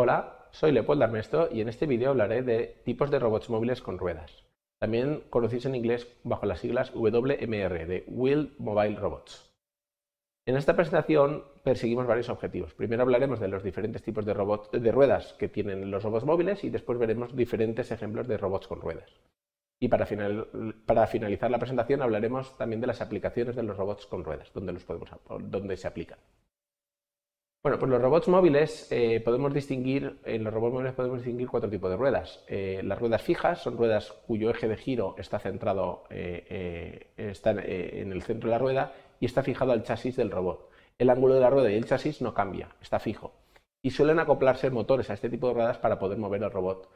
Hola, soy Leopoldo Armesto y en este vídeo hablaré de tipos de robots móviles con ruedas, también conocidos en inglés bajo las siglas WMR, de Wheel Mobile Robots. En esta presentación perseguimos varios objetivos. Primero hablaremos de los diferentes tipos de, robots, de ruedas que tienen los robots móviles y después veremos diferentes ejemplos de robots con ruedas. Y para, final, para finalizar la presentación hablaremos también de las aplicaciones de los robots con ruedas, donde, los podemos, donde se aplican. Bueno, pues los robots móviles eh, podemos distinguir, en los robots móviles podemos distinguir cuatro tipos de ruedas. Eh, las ruedas fijas son ruedas cuyo eje de giro está centrado, eh, está en el centro de la rueda y está fijado al chasis del robot. El ángulo de la rueda y el chasis no cambia, está fijo. Y suelen acoplarse motores a este tipo de ruedas para poder mover el robot.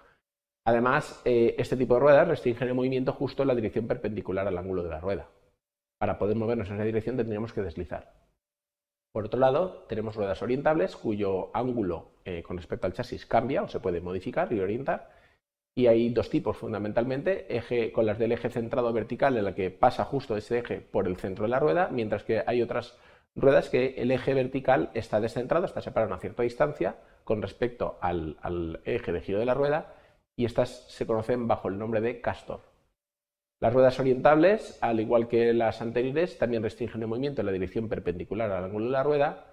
Además, este tipo de ruedas restringen el movimiento justo en la dirección perpendicular al ángulo de la rueda. Para poder movernos en esa dirección tendríamos que deslizar. Por otro lado, tenemos ruedas orientables cuyo ángulo eh, con respecto al chasis cambia o se puede modificar y orientar. Y hay dos tipos fundamentalmente, eje, con las del eje centrado vertical en la que pasa justo ese eje por el centro de la rueda, mientras que hay otras ruedas que el eje vertical está descentrado, está separado a una cierta distancia con respecto al, al eje de giro de la rueda y estas se conocen bajo el nombre de castor. Las ruedas orientables, al igual que las anteriores, también restringen el movimiento en la dirección perpendicular al ángulo de la rueda.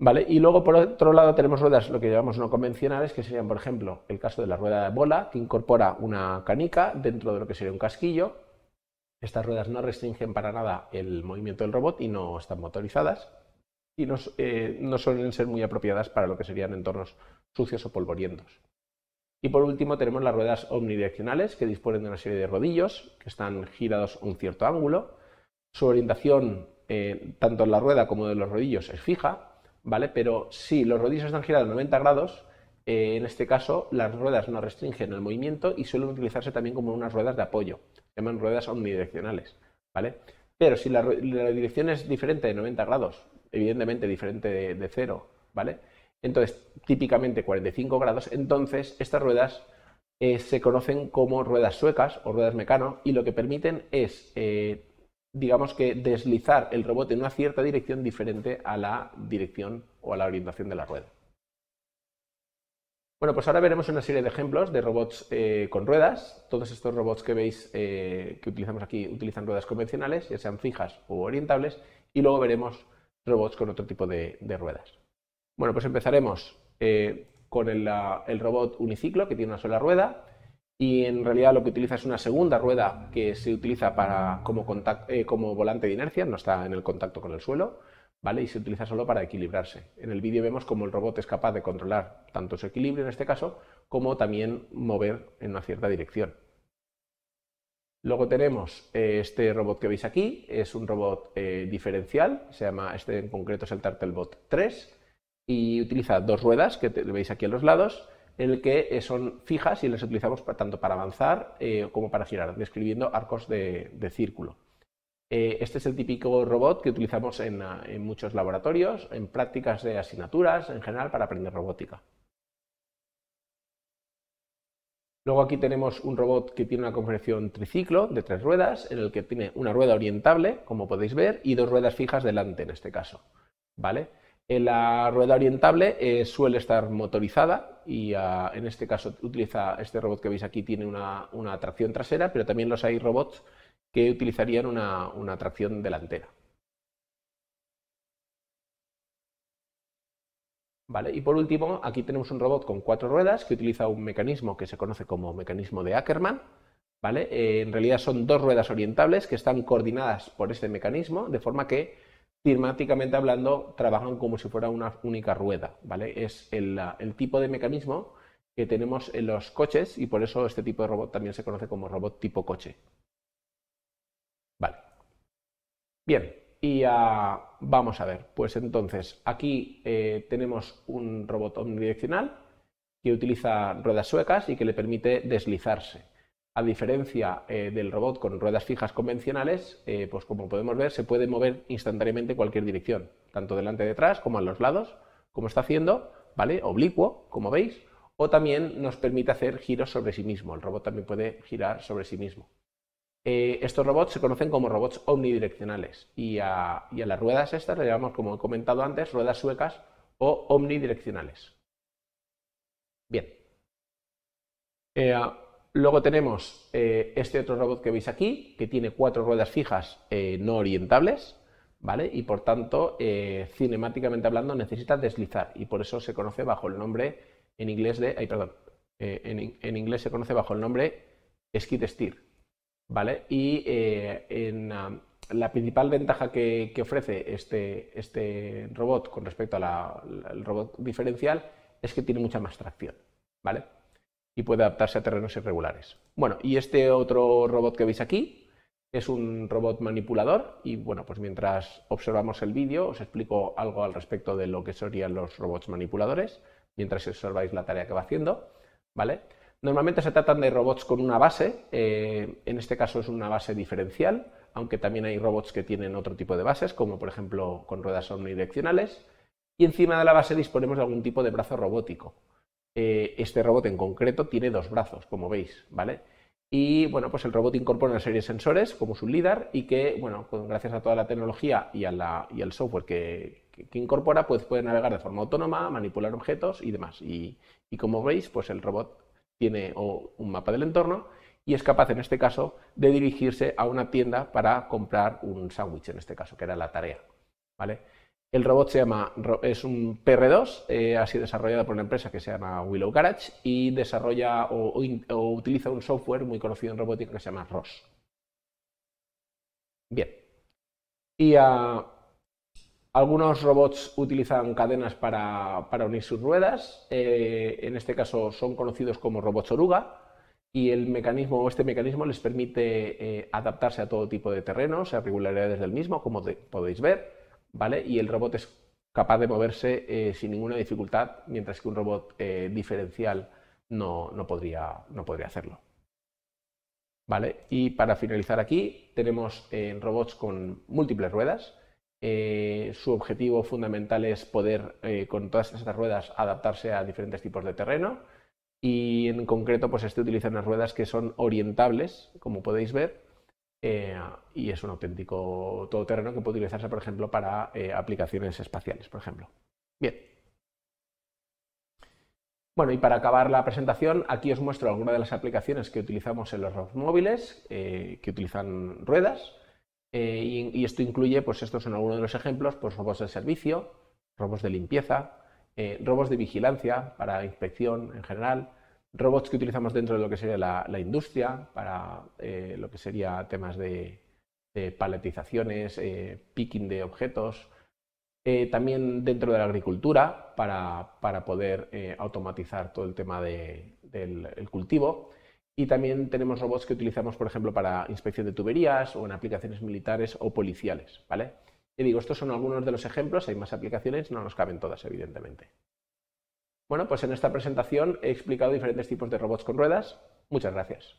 ¿Vale? Y luego, por otro lado, tenemos ruedas, lo que llamamos no convencionales, que serían, por ejemplo, el caso de la rueda de bola, que incorpora una canica dentro de lo que sería un casquillo. Estas ruedas no restringen para nada el movimiento del robot y no están motorizadas y no eh, suelen ser muy apropiadas para lo que serían entornos sucios o polvorientos. Y por último tenemos las ruedas omnidireccionales que disponen de una serie de rodillos que están girados a un cierto ángulo. Su orientación eh, tanto en la rueda como de los rodillos es fija, ¿vale? Pero si los rodillos están girados 90 grados, eh, en este caso las ruedas no restringen el movimiento y suelen utilizarse también como unas ruedas de apoyo. Se llaman ruedas omnidireccionales, ¿vale? Pero si la, dirección es diferente de 90 grados, evidentemente diferente de, de cero, ¿vale? entonces típicamente 45 grados, entonces estas ruedas eh, se conocen como ruedas suecas o ruedas mecano y lo que permiten es, eh, digamos que, deslizar el robot en una cierta dirección diferente a la dirección o a la orientación de la rueda. Bueno, pues ahora veremos una serie de ejemplos de robots eh, con ruedas. Todos estos robots que veis que utilizamos aquí utilizan ruedas convencionales, ya sean fijas o orientables, y luego veremos robots con otro tipo de ruedas. Bueno, pues empezaremos eh, con el, robot uniciclo que tiene una sola rueda y en realidad lo que utiliza es una segunda rueda que se utiliza eh, como, volante de inercia, no está en el contacto con el suelo, ¿vale? y se utiliza solo para equilibrarse. En el vídeo vemos cómo el robot es capaz de controlar tanto su equilibrio en este caso como también mover en una cierta dirección. Luego tenemos eh, este robot que veis aquí, es un robot diferencial, se llama, este en concreto es el Turtlebot 3, y utiliza dos ruedas que veis aquí a los lados, en el que eh, son fijas y las utilizamos tanto para avanzar eh, como para girar, describiendo arcos de, círculo. Eh, este es el típico robot que utilizamos ah, en, muchos laboratorios, en prácticas de asignaturas, en general para aprender robótica. Luego aquí tenemos un robot que tiene una configuración triciclo de tres ruedas, en el que tiene una rueda orientable, como podéis ver, y dos ruedas fijas delante en este caso. ¿Vale? Eh, la rueda orientable eh, suele estar motorizada y ah, en este caso utiliza este robot que veis aquí tiene una, tracción trasera, pero también los hay robots que utilizarían una, tracción delantera. Vale, y por último, aquí tenemos un robot con cuatro ruedas que utiliza un mecanismo que se conoce como mecanismo de Ackermann. ¿vale? Eh, en realidad son dos ruedas orientables que están coordinadas por este mecanismo, de forma que climáticamente hablando, trabajan como si fuera una única rueda, ¿vale? Es el, tipo de mecanismo que tenemos en los coches y por eso este tipo de robot también se conoce como robot tipo coche. Vale. Bien, y ah, vamos a ver. Pues entonces, aquí eh, tenemos un robot omnidireccional que utiliza ruedas suecas y que le permite deslizarse. A diferencia eh, del robot con ruedas fijas convencionales, eh, pues como podemos ver, se puede mover instantáneamente cualquier dirección, tanto delante detrás como a los lados, como está haciendo, ¿vale? Oblicuo, como veis, o también nos permite hacer giros sobre sí mismo. El robot también puede girar sobre sí mismo. Eh, estos robots se conocen como robots omnidireccionales y a, las ruedas estas le llamamos, como he comentado antes, ruedas suecas o omnidireccionales. Bien. Luego tenemos eh, este otro robot que veis aquí, que tiene cuatro ruedas fijas eh, no orientables, ¿vale? Y por tanto, eh, cinemáticamente hablando, necesita deslizar y por eso se conoce bajo el nombre en inglés de, ay, perdón, en, inglés se conoce bajo el nombre skid steer, ¿vale? Y um, la principal ventaja que, ofrece este, este, robot con respecto al robot diferencial es que tiene mucha más tracción, ¿vale? y puede adaptarse a terrenos irregulares. Bueno, y este otro robot que veis aquí es un robot manipulador y bueno, pues mientras observamos el vídeo os explico algo al respecto de lo que serían los robots manipuladores, mientras observáis la tarea que va haciendo, ¿vale? Normalmente se tratan de robots con una base, eh, en este caso es una base diferencial, aunque también hay robots que tienen otro tipo de bases, como por ejemplo con ruedas omnidireccionales, y encima de la base disponemos de algún tipo de brazo robótico. Eh, este robot en concreto tiene dos brazos, como veis, ¿vale? Y bueno, pues el robot incorpora una serie de sensores como su LIDAR y que, bueno, gracias a toda la tecnología y, y al software que, incorpora, pues puede navegar de forma autónoma, manipular objetos y demás. Y, como veis, pues el robot tiene un mapa del entorno y es capaz en este caso de dirigirse a una tienda para comprar un sándwich, en este caso, que era la tarea. ¿vale? El robot se llama, es un PR2, eh, ha sido desarrollado por una empresa que se llama Willow Garage y desarrolla o, utiliza un software muy conocido en robótica que se llama ROS. Bien. Y ah, algunos robots utilizan cadenas para, unir sus ruedas, eh, en este caso son conocidos como robots oruga y el mecanismo, este mecanismo les permite eh, adaptarse a todo tipo de terrenos, a regularidades del mismo, como podéis ver y el robot es capaz de moverse eh, sin ninguna dificultad, mientras que un robot eh, diferencial no, podría, no, podría, hacerlo. ¿Vale? Y para finalizar aquí, tenemos eh, robots con múltiples ruedas. su objetivo fundamental es poder, con todas estas ruedas, adaptarse a diferentes tipos de terreno. Y en concreto, pues este utiliza unas ruedas que son orientables, como podéis ver, eh, y es un auténtico todoterreno que puede utilizarse, por ejemplo, para eh, aplicaciones espaciales, por ejemplo. Bien. Bueno, y para acabar la presentación, aquí os muestro algunas de las aplicaciones que utilizamos en los robots móviles, eh, que utilizan ruedas, y, esto incluye, pues estos son algunos de los ejemplos, pues robots de servicio, robots de limpieza, robots de vigilancia para inspección en general, robots que utilizamos dentro de lo que sería la, industria, para eh, lo que sería temas de, paletizaciones, eh, picking de objetos, eh, también dentro de la agricultura para, poder automatizar todo el tema del cultivo. Y también tenemos robots que utilizamos, por ejemplo, para inspección de tuberías o en aplicaciones militares o policiales. ¿vale? Y digo, estos son algunos de los ejemplos, hay más aplicaciones, no nos caben todas, evidentemente. Bueno, pues en esta presentación he explicado diferentes tipos de robots con ruedas. Muchas gracias.